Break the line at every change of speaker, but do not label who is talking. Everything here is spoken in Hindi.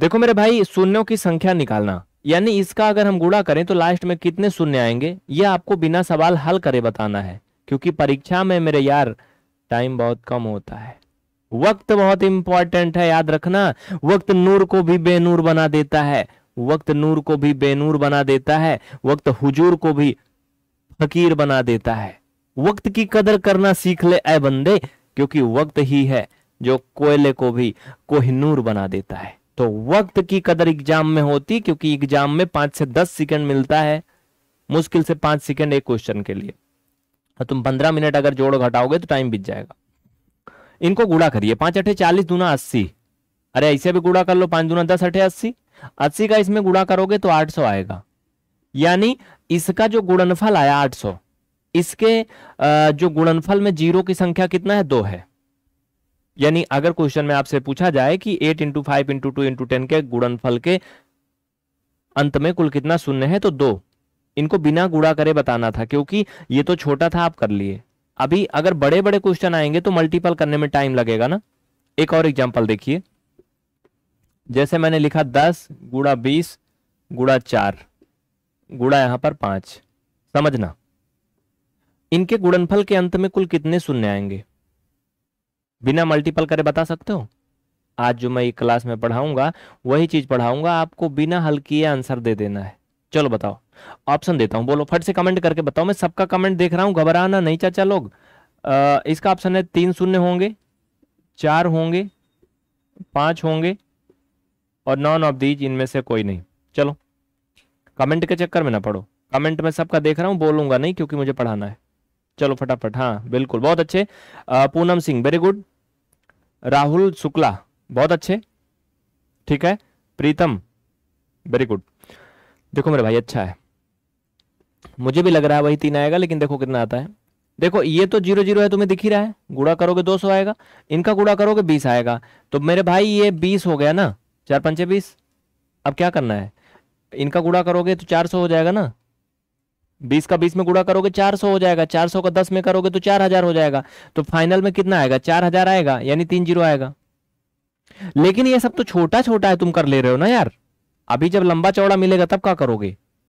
देखो मेरे भाई शून्यों की संख्या निकालना यानी इसका अगर हम गुड़ा करें तो लास्ट में कितने शून्य आएंगे यह आपको बिना सवाल हल करे बताना है क्योंकि परीक्षा में मेरे यार टाइम बहुत कम होता है वक्त बहुत इंपॉर्टेंट है याद रखना वक्त नूर को भी बेनूर बना देता है वक्त नूर को भी बेनूर बना देता है वक्त हुजूर को भी फकीर बना देता है वक्त की कदर करना सीख ले ऐ बंदे क्योंकि वक्त ही है जो कोयले को भी कोहिनूर बना देता है तो वक्त की कदर एग्जाम में होती क्योंकि एग्जाम में पांच से दस सेकंड मिलता है मुश्किल से पांच सेकंड एक क्वेश्चन के लिए और तो तुम पंद्रह मिनट अगर जोड़ घटाओगे तो टाइम बीत जाएगा इनको गुड़ा करिए पांच अठे चालीस दूना अस्सी अरे ऐसे भी गुड़ा कर लो पांच दूना दस अठे अस्सी अस्सी का इसमें गुड़ा करोगे तो आठ सौ आएगा यानी इसका जो गुणनफल आया आठ सौ इसके जो गुणनफल में जीरो की संख्या कितना है दो है यानी अगर क्वेश्चन में आपसे पूछा जाए कि eight into five into two into ten के फल के अंत में कुल कितना शून्य है तो दो इनको बिना गुड़ा करे बताना था क्योंकि ये तो छोटा था आप कर लिए अभी अगर बड़े बड़े क्वेश्चन आएंगे तो मल्टीपल करने में टाइम लगेगा ना एक और एग्जाम्पल देखिए जैसे मैंने लिखा दस गुड़ा बीस गुड़ा चार गुड़ा यहां पर पांच समझना इनके गुणनफल के अंत में कुल कितने शून्य आएंगे बिना मल्टीपल करे बता सकते हो आज जो मैं क्लास में पढ़ाऊंगा वही चीज पढ़ाऊंगा आपको बिना हल किए आंसर दे देना है चलो बताओ ऑप्शन देता हूं बोलो फट से कमेंट करके बताओ मैं सबका कमेंट देख रहा हूं घबराना नहीं चाचा लोग आ, इसका ऑप्शन है तीन शून्य होंगे चार होंगे पांच होंगे और नॉन ऑफ दीज इनमें से कोई नहीं चलो कमेंट के चक्कर में ना पढ़ो कमेंट में सबका देख रहा हूँ बोलूंगा नहीं क्योंकि मुझे पढ़ाना है चलो फटाफट हाँ बिल्कुल बहुत अच्छे पूनम सिंह वेरी गुड राहुल शुक्ला बहुत अच्छे ठीक है प्रीतम वेरी गुड देखो मेरे भाई अच्छा है मुझे भी लग रहा है वही तीन आएगा लेकिन देखो कितना आता है देखो ये तो जीरो जीरो है तुम्हें दिख ही रहा है गुड़ा करोगे दो सौ आएगा इनका गुड़ा करोगे बीस आएगा तो मेरे भाई ये बीस हो गया ना चार पंचे बीस अब क्या करना है इनका गुड़ा करोगे तो चार सौ हो जाएगा ना बीस का बीस में गुड़ा करोगे चार सौ हो जाएगा चार सौ का दस में करोगे तो चार हजार हो जाएगा तो फाइनल में कितना आएगा चार हजार आएगा यानी तीन जीरो आएगा लेकिन ये सब तो छोटा छोटा है तुम कर ले रहे हो ना यार अभी जब लंबा चौड़ा मिलेगा तब क्या करोगे